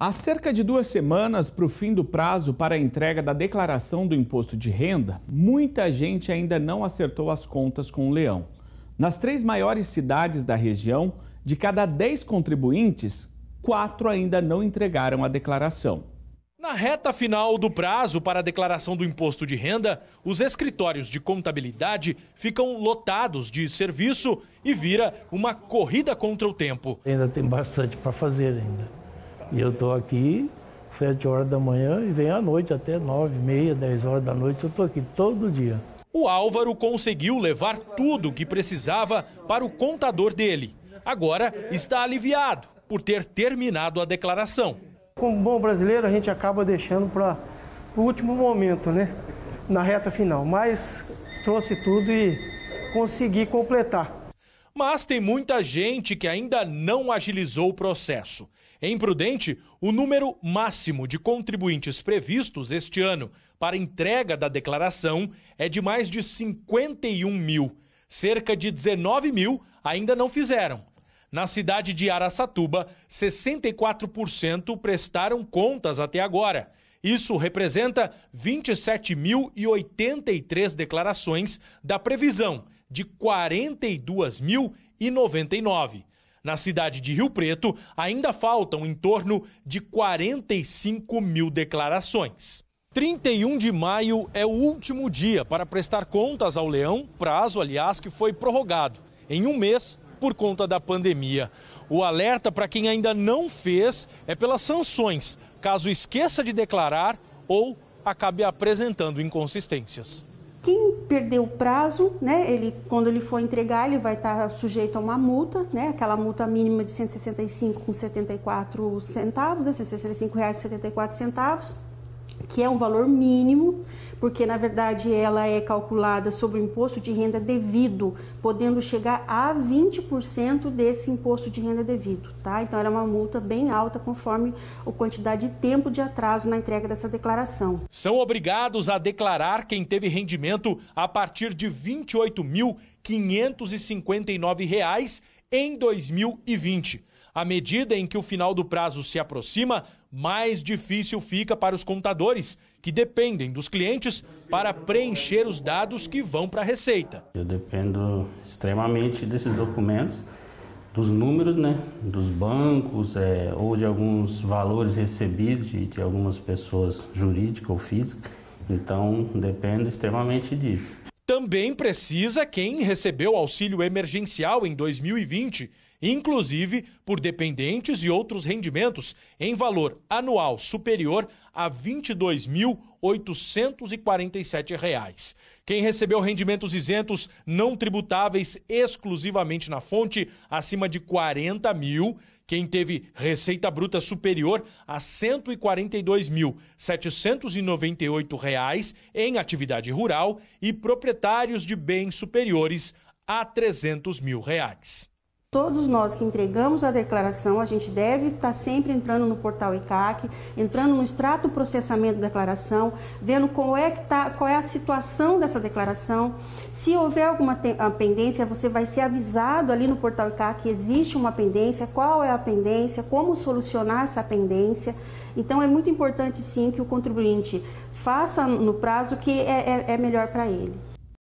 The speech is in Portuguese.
Há cerca de duas semanas para o fim do prazo para a entrega da declaração do imposto de renda, muita gente ainda não acertou as contas com o leão. Nas três maiores cidades da região, de cada dez contribuintes, quatro ainda não entregaram a declaração. Na reta final do prazo para a declaração do imposto de renda, os escritórios de contabilidade ficam lotados de serviço e vira uma corrida contra o tempo. Ainda tem bastante para fazer ainda. E eu estou aqui sete horas da manhã e venho à noite até nove, meia, dez horas da noite. Eu estou aqui todo dia. O Álvaro conseguiu levar tudo o que precisava para o contador dele. Agora está aliviado por ter terminado a declaração. Como bom brasileiro, a gente acaba deixando para o último momento, né? Na reta final. Mas trouxe tudo e consegui completar. Mas tem muita gente que ainda não agilizou o processo. Em Prudente, o número máximo de contribuintes previstos este ano para entrega da declaração é de mais de 51 mil. Cerca de 19 mil ainda não fizeram. Na cidade de Araçatuba, 64% prestaram contas até agora. Isso representa 27.083 declarações da previsão de 42.099. Na cidade de Rio Preto, ainda faltam em torno de 45 mil declarações. 31 de maio é o último dia para prestar contas ao leão, prazo, aliás, que foi prorrogado em um mês por conta da pandemia. O alerta para quem ainda não fez é pelas sanções, caso esqueça de declarar ou acabe apresentando inconsistências. Quem perdeu o prazo, né, ele, quando ele for entregar, ele vai estar sujeito a uma multa, né, aquela multa mínima de 165,74 centavos, né, R$ 165,74 que é um valor mínimo, porque na verdade ela é calculada sobre o imposto de renda devido, podendo chegar a 20% desse imposto de renda devido, tá? Então era é uma multa bem alta conforme a quantidade de tempo de atraso na entrega dessa declaração. São obrigados a declarar quem teve rendimento a partir de R$ 28.559 em 2020. À medida em que o final do prazo se aproxima, mais difícil fica para os contadores, que dependem dos clientes para preencher os dados que vão para a Receita. Eu dependo extremamente desses documentos, dos números, né, dos bancos é, ou de alguns valores recebidos de, de algumas pessoas jurídicas ou físicas. Então, dependo extremamente disso. Também precisa quem recebeu auxílio emergencial em 2020 inclusive por dependentes e outros rendimentos em valor anual superior a R$ 22.847. Quem recebeu rendimentos isentos não tributáveis exclusivamente na fonte acima de 40 mil, quem teve receita bruta superior a R$ 142.798 em atividade rural e proprietários de bens superiores a 300 mil reais. Todos nós que entregamos a declaração, a gente deve estar tá sempre entrando no portal ICAC, entrando no extrato processamento da declaração, vendo qual é, que tá, qual é a situação dessa declaração. Se houver alguma pendência, você vai ser avisado ali no portal ICAC que existe uma pendência, qual é a pendência, como solucionar essa pendência. Então, é muito importante, sim, que o contribuinte faça no prazo que é, é, é melhor para ele.